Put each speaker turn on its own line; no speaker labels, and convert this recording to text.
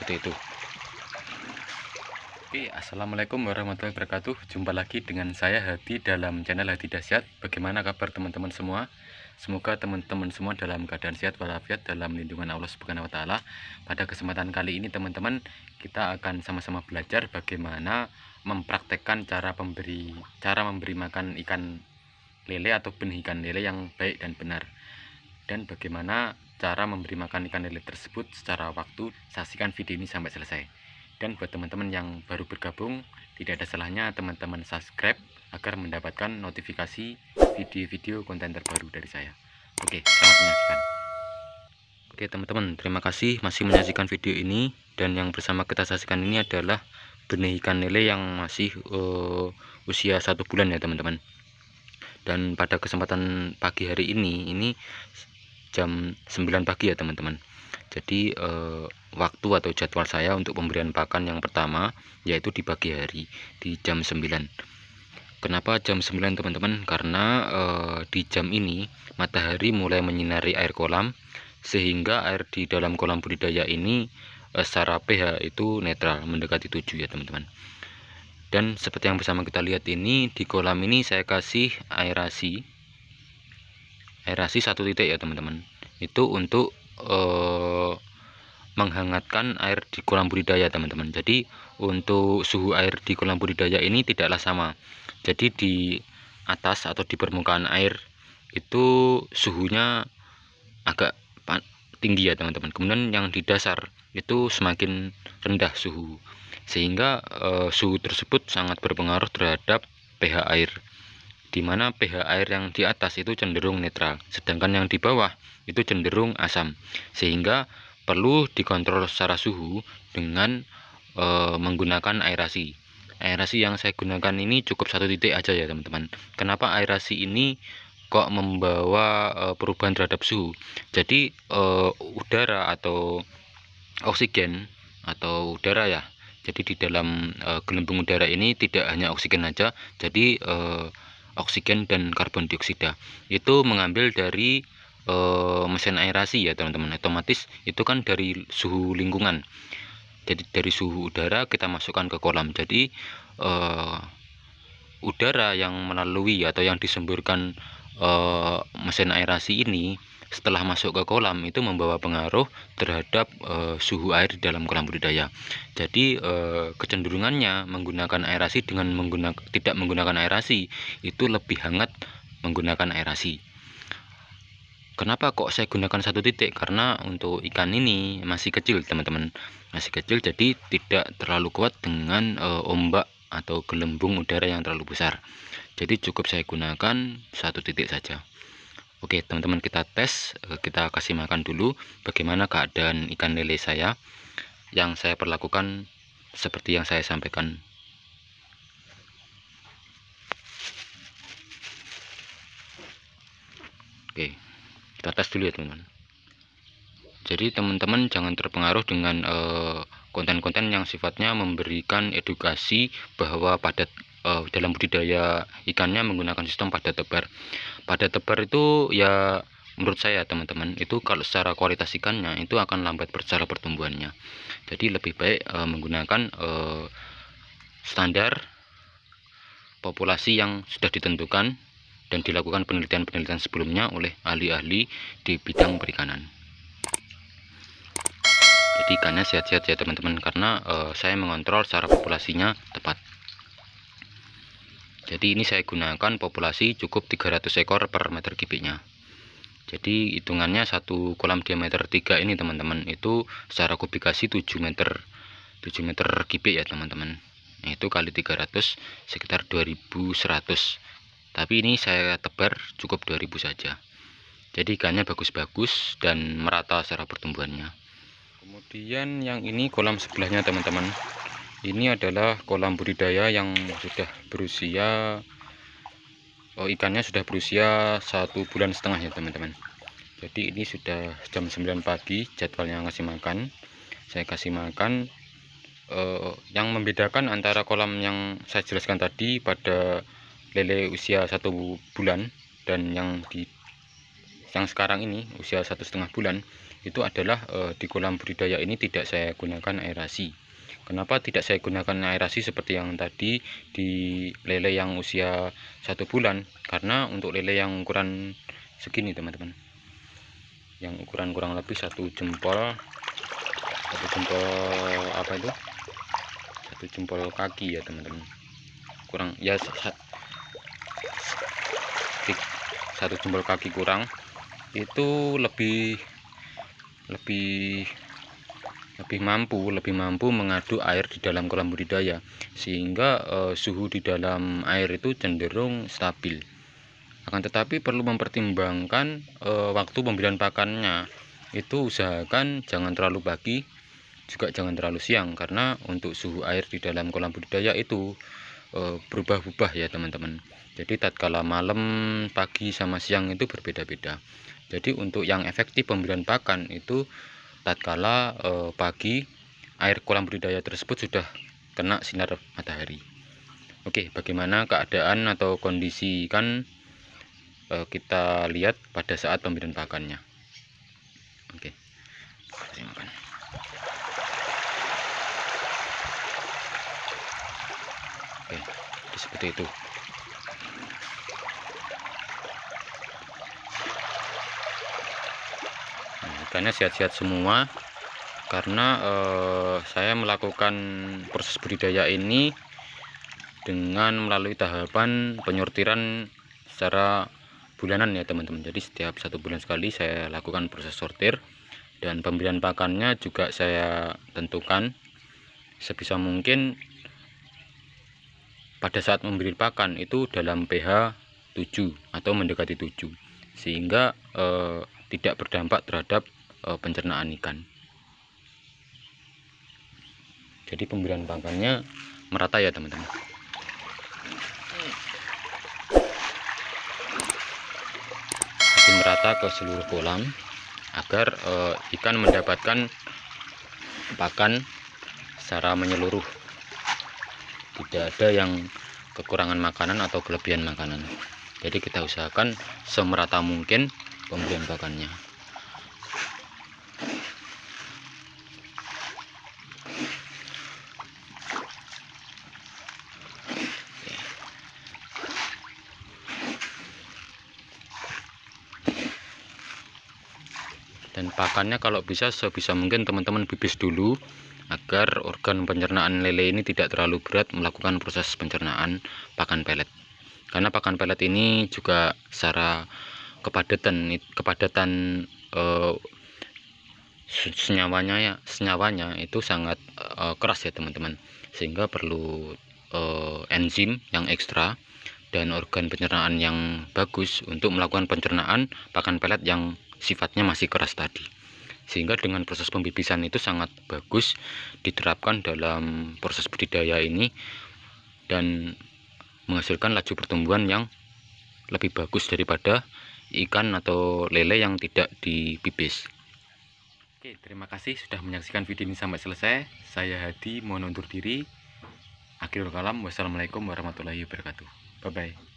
seperti itu Oke, Assalamualaikum warahmatullahi wabarakatuh Jumpa lagi dengan saya Hadi dalam channel Hadi Dasyat Bagaimana kabar teman-teman semua? Semoga teman-teman semua dalam keadaan sehat walafiat dalam lindungan Allah Subhanahu wa taala. Pada kesempatan kali ini teman-teman, kita akan sama-sama belajar bagaimana mempraktekkan cara memberi cara memberi makan ikan lele atau benih ikan lele yang baik dan benar. Dan bagaimana cara memberi makan ikan lele tersebut secara waktu, saksikan video ini sampai selesai. Dan buat teman-teman yang baru bergabung, tidak ada salahnya teman-teman subscribe agar mendapatkan notifikasi video-video konten terbaru dari saya. Oke, selamat menyaksikan. Oke teman-teman, terima kasih masih menyaksikan video ini dan yang bersama kita saksikan ini adalah benih ikan lele yang masih uh, usia satu bulan ya teman-teman. Dan pada kesempatan pagi hari ini, ini jam 9 pagi ya teman-teman jadi eh, waktu atau jadwal saya untuk pemberian pakan yang pertama yaitu di pagi hari di jam 9 kenapa jam 9 teman-teman karena eh, di jam ini matahari mulai menyinari air kolam sehingga air di dalam kolam budidaya ini eh, secara pH itu netral mendekati 7 ya teman-teman dan seperti yang bersama kita lihat ini di kolam ini saya kasih aerasi aerasi satu titik ya teman-teman itu untuk eh, menghangatkan air di kolam budidaya teman-teman jadi untuk suhu air di kolam budidaya ini tidaklah sama jadi di atas atau di permukaan air itu suhunya agak tinggi ya teman-teman kemudian yang di dasar itu semakin rendah suhu sehingga eh, suhu tersebut sangat berpengaruh terhadap pH air di mana pH air yang di atas itu cenderung netral, sedangkan yang di bawah itu cenderung asam, sehingga perlu dikontrol secara suhu dengan e, menggunakan aerasi. Aerasi yang saya gunakan ini cukup satu titik aja ya teman-teman. Kenapa aerasi ini kok membawa e, perubahan terhadap suhu? Jadi e, udara atau oksigen atau udara ya. Jadi di dalam e, gelembung udara ini tidak hanya oksigen aja, jadi e, oksigen dan karbon dioksida itu mengambil dari e, mesin aerasi ya teman-teman otomatis itu kan dari suhu lingkungan jadi dari suhu udara kita masukkan ke kolam jadi e, udara yang melalui atau yang disemburkan e, mesin aerasi ini setelah masuk ke kolam itu membawa pengaruh terhadap e, suhu air di dalam kolam budidaya. Jadi e, kecenderungannya menggunakan aerasi dengan menggunakan tidak menggunakan aerasi itu lebih hangat menggunakan aerasi. Kenapa kok saya gunakan satu titik? Karena untuk ikan ini masih kecil, teman-teman. Masih kecil jadi tidak terlalu kuat dengan e, ombak atau gelembung udara yang terlalu besar. Jadi cukup saya gunakan satu titik saja. Oke teman-teman kita tes eh, kita kasih makan dulu bagaimana keadaan ikan lele saya yang saya perlakukan seperti yang saya sampaikan Oke kita tes dulu ya teman-teman jadi teman-teman jangan terpengaruh dengan eh, konten-konten uh, konten -konten yang sifatnya memberikan edukasi bahwa padat uh, dalam budidaya ikannya menggunakan sistem pada tebar. pada tebar itu ya menurut saya teman-teman itu kalau secara kualitas ikannya itu akan lambat secara pertumbuhannya. Jadi lebih baik uh, menggunakan uh, standar populasi yang sudah ditentukan dan dilakukan penelitian-penelitian sebelumnya oleh ahli-ahli di bidang perikanan. Jadi ikannya sehat-sehat ya teman-teman karena uh, saya mengontrol secara populasinya tepat jadi ini saya gunakan populasi cukup 300 ekor per meter kubiknya jadi hitungannya satu kolam diameter 3 ini teman-teman itu secara kubikasi 7 meter 7 meter kubik ya teman-teman nah, itu kali 300 sekitar 2100 tapi ini saya tebar cukup 2000 saja jadi ikannya bagus-bagus dan merata secara pertumbuhannya kemudian yang ini kolam sebelahnya teman-teman ini adalah kolam budidaya yang sudah berusia oh, ikannya sudah berusia satu bulan setengah ya teman-teman jadi ini sudah jam 9 pagi jadwalnya ngasih makan saya kasih makan eh, yang membedakan antara kolam yang saya jelaskan tadi pada lele usia satu bulan dan yang di yang sekarang ini usia satu setengah bulan itu adalah eh, di kolam budidaya ini tidak saya gunakan aerasi kenapa tidak saya gunakan aerasi seperti yang tadi di lele yang usia satu bulan karena untuk lele yang ukuran segini teman-teman yang ukuran kurang lebih satu jempol satu jempol apa itu satu jempol kaki ya teman-teman kurang ya satu jempol kaki kurang itu lebih lebih lebih mampu lebih mampu mengaduk air di dalam kolam budidaya sehingga eh, suhu di dalam air itu cenderung stabil akan tetapi perlu mempertimbangkan eh, waktu pemberian pakannya itu usahakan jangan terlalu pagi juga jangan terlalu siang karena untuk suhu air di dalam kolam budidaya itu e, berubah-ubah ya teman-teman jadi tatkala malam pagi sama siang itu berbeda-beda jadi untuk yang efektif pemberian pakan itu tatkala eh, pagi air kolam budidaya tersebut sudah kena sinar matahari Oke bagaimana keadaan atau kondisi ikan eh, kita lihat pada saat pemberian pakannya Oke Oke seperti itu karena sehat-sehat semua karena eh, saya melakukan proses budidaya ini dengan melalui tahapan penyortiran secara bulanan ya teman-teman jadi setiap satu bulan sekali saya lakukan proses sortir dan pemberian pakannya juga saya tentukan sebisa mungkin pada saat memberi pakan itu dalam pH 7 atau mendekati 7 sehingga eh, tidak berdampak terhadap e, pencernaan ikan jadi pemberian pakannya merata ya teman-teman jadi merata ke seluruh kolam agar e, ikan mendapatkan pakan secara menyeluruh tidak ada yang kekurangan makanan atau kelebihan makanan jadi kita usahakan semerata mungkin pemberian pakannya dan pakannya kalau bisa sebisa mungkin teman-teman bibis dulu agar organ pencernaan lele ini tidak terlalu berat melakukan proses pencernaan pakan pelet karena pakan pelet ini juga secara kepadatan kepadatan eh, senyawanya ya senyawanya itu sangat eh, keras ya teman-teman sehingga perlu eh, enzim yang ekstra dan organ pencernaan yang bagus untuk melakukan pencernaan pakan pelet yang sifatnya masih keras tadi sehingga dengan proses pembibisan itu sangat bagus diterapkan dalam proses budidaya ini dan menghasilkan laju pertumbuhan yang lebih bagus daripada ikan atau lele yang tidak dibibis Oke, terima kasih sudah menyaksikan video ini sampai selesai saya Hadi mohon undur diri akhirul kalam wassalamualaikum warahmatullahi wabarakatuh bye bye